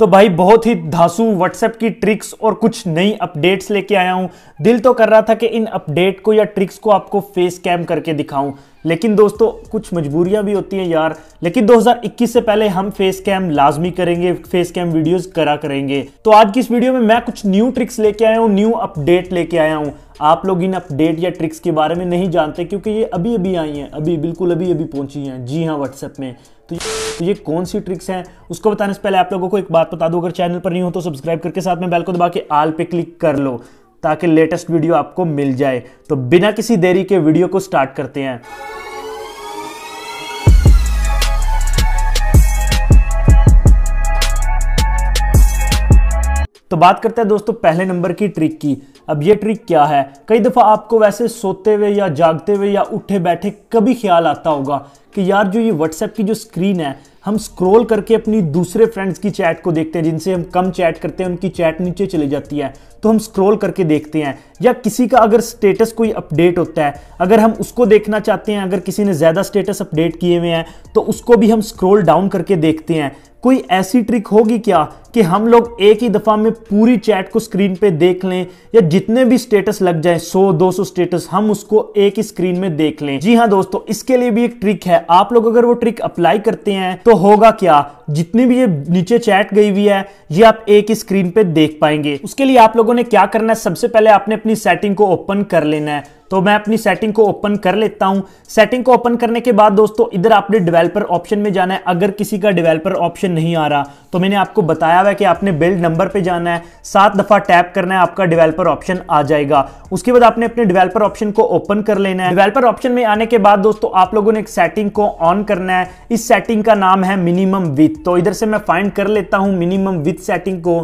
तो भाई बहुत ही धासु व्हाट्सएप की ट्रिक्स और कुछ नई अपडेट्स लेके आया हूँ दिल तो कर रहा था कि इन अपडेट को या ट्रिक्स को आपको फेस कैम करके दिखाऊं लेकिन दोस्तों कुछ मजबूरियां भी होती हैं यार लेकिन 2021 से पहले हम फेस कैम लाजमी करेंगे फेस कैम वीडियोस करा करेंगे तो आज की इस वीडियो में मैं कुछ न्यू ट्रिक्स लेके आया हूँ न्यू अपडेट लेके आया हूँ आप लोग इन अपडेट या ट्रिक्स के बारे में नहीं जानते क्योंकि ये अभी अभी आई हैं अभी बिल्कुल अभी अभी पहुंची हैं जी हाँ व्हाट्सएप में तो तो ये कौन सी ट्रिक्स हैं उसको बताने से पहले आप लोगों को एक बात बता दूं अगर चैनल पर नहीं हो तो सब्सक्राइब करके साथ में बेल को दबा के आल पे क्लिक कर लो ताकि लेटेस्ट वीडियो आपको मिल जाए तो बिना किसी देरी के वीडियो को स्टार्ट करते हैं तो बात करते हैं दोस्तों पहले नंबर की ट्रिक की अब ये ट्रिक क्या है कई दफ़ा आपको वैसे सोते हुए या जागते हुए या उठे बैठे कभी ख्याल आता होगा कि यार जो ये व्हाट्सएप की जो स्क्रीन है हम स्क्रॉल करके अपनी दूसरे फ्रेंड्स की चैट को देखते हैं जिनसे हम कम चैट करते हैं उनकी चैट नीचे चली जाती है तो हम स्क्रॉल करके देखते हैं या किसी का अगर स्टेटस कोई अपडेट होता है अगर हम उसको देखना चाहते हैं अगर किसी ने ज़्यादा स्टेटस अपडेट किए हुए हैं तो उसको भी हम स्क्रॉल डाउन करके देखते हैं कोई ऐसी ट्रिक होगी क्या कि हम लोग एक ही दफ़ा में पूरी चैट को स्क्रीन पे देख लें या जितने भी स्टेटस लग जाए 100 सौ स्टेटस हम उसको एक स्क्रीन में देख लें जी हाँ दोस्तों इसके लिए भी एक ट्रिक है आप लोग अगर वो ट्रिक अप्लाई करते हैं तो होगा क्या जितनी भी ये नीचे चैट गई हुई है ये आप एक स्क्रीन पे देख पाएंगे उसके लिए आप लोगों ने क्या करना है सबसे पहले आपने अपनी सेटिंग को ओपन कर लेना है तो मैं अपनी सेटिंग को ओपन कर लेता हूं सेटिंग को ओपन करने के बाद दोस्तों इधर आपने डेवलपर ऑप्शन में जाना है अगर किसी का डेवलपर ऑप्शन नहीं आ रहा तो मैंने आपको बताया हुआ कि आपने बिल्ड नंबर पे जाना है सात दफा टैप करना है आपका डेवलपर ऑप्शन आ जाएगा उसके बाद आपने अपने डेवलपर ऑप्शन को ओपन कर लेना है डिवेल्पर ऑप्शन में आने के बाद दोस्तों आप लोगों ने एक सेटिंग को ऑन करना है इस सेटिंग का नाम है मिनिमम विथ तो इधर से मैं फाइंड कर लेता हूं मिनिमम विथ सेटिंग को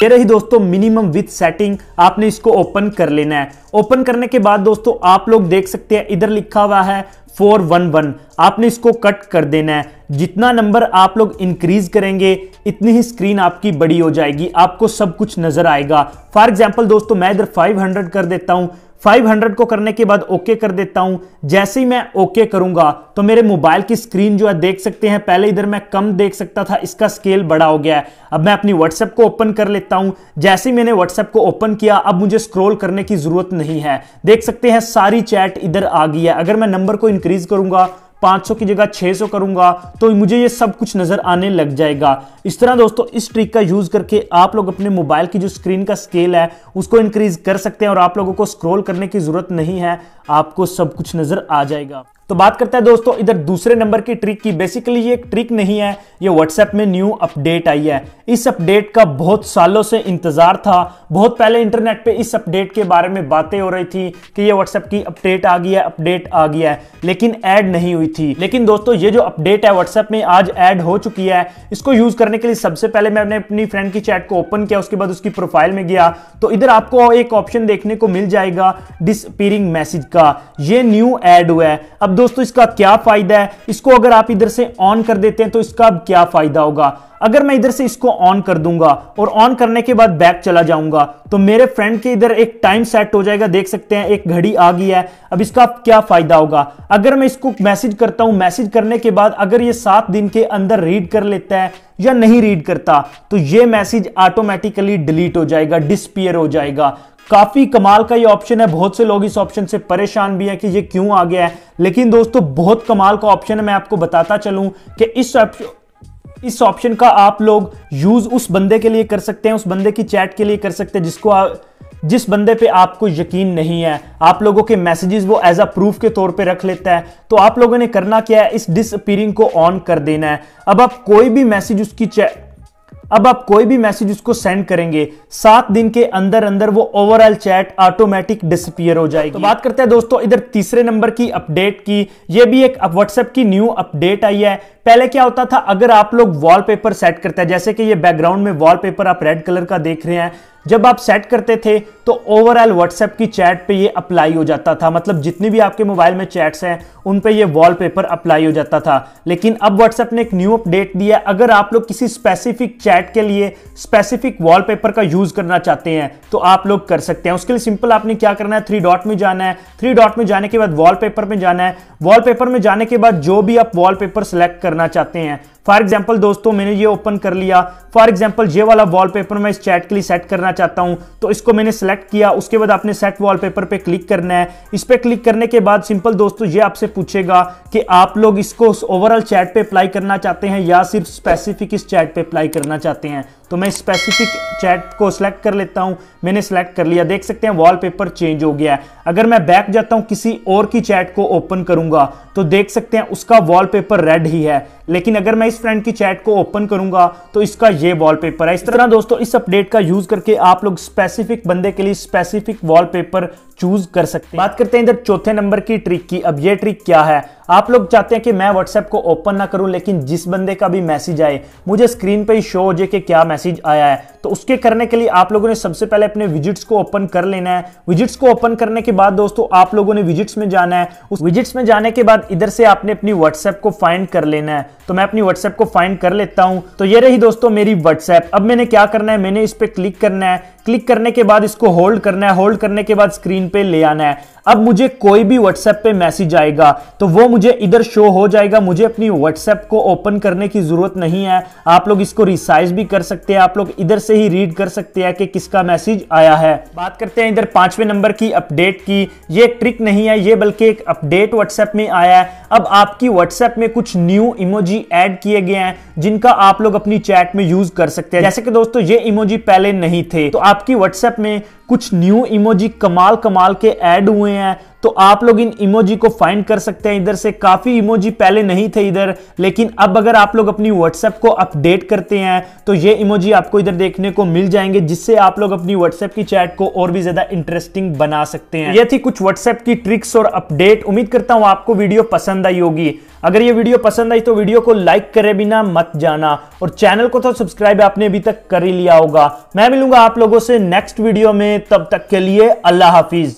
कह रही दोस्तों मिनिमम विथ सेटिंग आपने इसको ओपन कर लेना है ओपन करने के बाद दोस्तों आप लोग देख सकते हैं इधर लिखा हुआ है फोर वन वन आपने इसको कट कर देना है जितना नंबर आप लोग इंक्रीज करेंगे इतनी ही स्क्रीन आपकी बड़ी हो जाएगी आपको सब कुछ नजर आएगा फॉर एग्जाम्पल दोस्तों मैं इधर 500 कर देता हूं 500 को करने के बाद ओके कर देता हूं जैसे ही मैं ओके करूंगा तो मेरे मोबाइल की स्क्रीन जो है देख सकते हैं पहले इधर मैं कम देख सकता था इसका स्केल बड़ा हो गया है अब मैं अपनी व्हाट्सएप को ओपन कर लेता हूं जैसे ही मैंने व्हाट्सएप को ओपन किया अब मुझे स्क्रोल करने की जरूरत नहीं है देख सकते हैं सारी चैट इधर आ गई है अगर मैं नंबर को इंक्रीज करूंगा 500 की जगह 600 करूंगा तो मुझे ये सब कुछ नज़र आने लग जाएगा इस तरह दोस्तों इस ट्रिक का यूज़ करके आप लोग अपने मोबाइल की जो स्क्रीन का स्केल है उसको इंक्रीज कर सकते हैं और आप लोगों को स्क्रोल करने की ज़रूरत नहीं है आपको सब कुछ नज़र आ जाएगा तो बात करते हैं दोस्तों इधर दूसरे नंबर की ट्रिक की बेसिकली ये ट्रिक नहीं है ये व्हाट्सएप में न्यू अपडेट आई है इस अपडेट का बहुत सालों से इंतजार था बहुत पहले इंटरनेट पे इस अपडेट के बारे में बातें हो रही थी कि ये व्हाट्सएप की अपडेट आ गई है अपडेट आ गया है लेकिन ऐड नहीं हुई थी लेकिन दोस्तों ये जो अपडेट है व्हाट्सएप में आज ऐड हो चुकी है इसको यूज करने के लिए सबसे पहले मैंने अपनी फ्रेंड की चैट को ओपन किया उसके बाद उसकी प्रोफाइल में गया तो इधर आपको एक ऑप्शन देखने को मिल जाएगा डिसअपीरिंग मैसेज का ये न्यू एड हुआ है अब दोस्तों इसका क्या फायदा है इसको अगर आप इधर से ऑन कर देते हैं तो इसका अब क्या फायदा होगा अगर मैं इधर से इसको ऑन कर दूंगा और ऑन करने के बाद बैक चला जाऊंगा तो मेरे फ्रेंड के इधर एक टाइम सेट हो जाएगा देख सकते हैं एक घड़ी आ गई है अब इसका क्या फायदा होगा अगर मैं इसको मैसेज करता हूं मैसेज करने के बाद अगर ये सात दिन के अंदर रीड कर लेता है या नहीं रीड करता तो ये मैसेज ऑटोमेटिकली डिलीट हो जाएगा डिसपियर हो जाएगा काफी कमाल का ये ऑप्शन है बहुत से लोग इस ऑप्शन से परेशान भी हैं कि ये क्यों आ गया है लेकिन दोस्तों बहुत कमाल का ऑप्शन है मैं आपको बताता चलूं कि इस इस ऑप्शन का आप लोग यूज उस बंदे के लिए कर सकते हैं उस बंदे की चैट के लिए कर सकते हैं जिसको आ, जिस बंदे पे आपको यकीन नहीं है आप लोगों के मैसेजेस वो एज अ प्रूफ के तौर पे रख लेता है तो आप लोगों ने करना क्या है इस डिसअपीरिंग को ऑन कर देना है अब आप कोई भी मैसेज उसकी चैट अब आप कोई भी मैसेज उसको सेंड करेंगे सात दिन के अंदर अंदर वो ओवरऑल चैट ऑटोमेटिक डिसअपियर हो जाएगी तो बात करते हैं दोस्तों इधर तीसरे नंबर की अपडेट की ये भी एक व्हाट्सएप की न्यू अपडेट आई है पहले क्या होता था अगर आप लोग वॉलपेपर सेट करते हैं जैसे कि ये बैकग्राउंड में वॉलपेपर आप रेड कलर का देख रहे हैं जब आप सेट करते थे तो ओवरऑल व्हाट्सएप की चैट पे ये अप्लाई हो जाता था मतलब जितनी भी आपके मोबाइल में चैट्स हैं उन पे ये वॉलपेपर अप्लाई हो जाता था लेकिन अब व्हाट्सएप ने एक न्यू अपडेट दिया अगर आप लोग किसी स्पेसिफिक चैट के लिए स्पेसिफिक वॉलपेपर का यूज़ करना चाहते हैं तो आप लोग कर सकते हैं उसके लिए सिंपल आपने क्या करना है थ्री डॉट में जाना है थ्री डॉट में जाने के बाद वॉल में जाना है वॉलपेपर में जाने के बाद जो भी आप वॉल सेलेक्ट करना चाहते हैं फॉर एग्जाम्पल दोस्तों मैंने ये ओपन कर लिया फॉर एग्जाम्पल ये वाला वॉलपेपर मैं इस चैट के लिए सेट करना चाहता हूँ तो इसको मैंने सेलेक्ट किया उसके बाद आपने सेट पेपर पे क्लिक करना है इस पर क्लिक करने के बाद सिंपल दोस्तों ये आपसे पूछेगा कि आप लोग इसको ओवरऑल चैट पे अप्लाई करना चाहते हैं या सिर्फ स्पेसिफिक इस चैट पे अप्लाई करना चाहते हैं तो मैं स्पेसिफिक चैट को सिलेक्ट कर लेता हूं मैंने सिलेक्ट कर लिया देख सकते हैं वॉलपेपर चेंज हो गया है अगर मैं बैक जाता हूं किसी और की चैट को ओपन करूंगा तो देख सकते हैं उसका वॉलपेपर रेड ही है लेकिन अगर मैं इस फ्रेंड की चैट को ओपन करूंगा तो इसका ये वॉलपेपर है इस तरह दोस्तों इस अपडेट का यूज करके आप लोग स्पेसिफिक बंदे के लिए स्पेसिफिक वॉलपेपर चूज कर सकते हैं बात करते हैं इधर चौथे नंबर की ट्रिक की अब ये ट्रिक क्या है आप लोग चाहते हैं कि मैं व्हाट्सएप को ओपन ना करूं लेकिन जिस बंदे का भी मैसेज आए मुझे स्क्रीन पे ही शो हो जाए कि क्या मैसेज आया है तो उसके करने के लिए आप लोगों ने सबसे पहले अपने विजिट्स को ओपन कर लेना है विजिट्स को ओपन करने के बाद दोस्तों आप लोगों ने विजिट्स में जाना है उस विजिट्स में जाने के बाद इधर से आपने अपनी व्हाट्सएप को फाइंड कर लेना है तो मैं अपनी व्हाट्सएप को फाइंड कर लेता हूं तो ये रही दोस्तों मेरी व्हाट्सएप अब मैंने क्या करना है मैंने इस पर क्लिक करना है क्लिक करने के बाद इसको होल्ड करना है होल्ड करने के बाद स्क्रीन पे ले आना है अब मुझे कोई भी व्हाट्सएप पे मैसेज आएगा तो वो मुझे इधर शो हो जाएगा मुझे अपनी व्हाट्सएप को ओपन करने की ज़रूरत नहीं है आप लोग इसको रिसाइज भी कर सकते हैं आप लोग इधर से ही रीड कर सकते हैं कि किसका मैसेज आया है बात करते हैं इधर पांचवें नंबर की अपडेट की ये ट्रिक नहीं है ये बल्कि एक अपडेट व्हाट्सएप में आया है अब आपकी व्हाट्सएप में कुछ न्यू इमोजी एड किए गए हैं जिनका आप लोग अपनी चैट में यूज कर सकते हैं जैसे कि दोस्तों ये इमोजी पहले नहीं थे तो आपकी व्हाट्सएप में कुछ न्यू इमोजी कमाल कमाल के ऐड हुए हैं तो आप लोग इन इमोजी को फाइंड कर सकते हैं इधर से काफी इमोजी पहले नहीं थे इधर लेकिन अब अगर आप लोग अपनी व्हाट्सएप को अपडेट करते हैं तो ये इमोजी आपको इधर देखने को मिल जाएंगे जिससे आप लोग अपनी व्हाट्सएप की चैट को और भी ज्यादा इंटरेस्टिंग बना सकते हैं ये थी कुछ व्हाट्सएप की ट्रिक्स और अपडेट उम्मीद करता हूं आपको वीडियो पसंद आई होगी अगर ये वीडियो पसंद आई तो वीडियो को लाइक करे बिना मत जाना और चैनल को तो सब्सक्राइब आपने अभी तक कर ही लिया होगा मैं मिलूंगा आप लोगों से नेक्स्ट वीडियो में तब तक के लिए अल्लाह हाफिज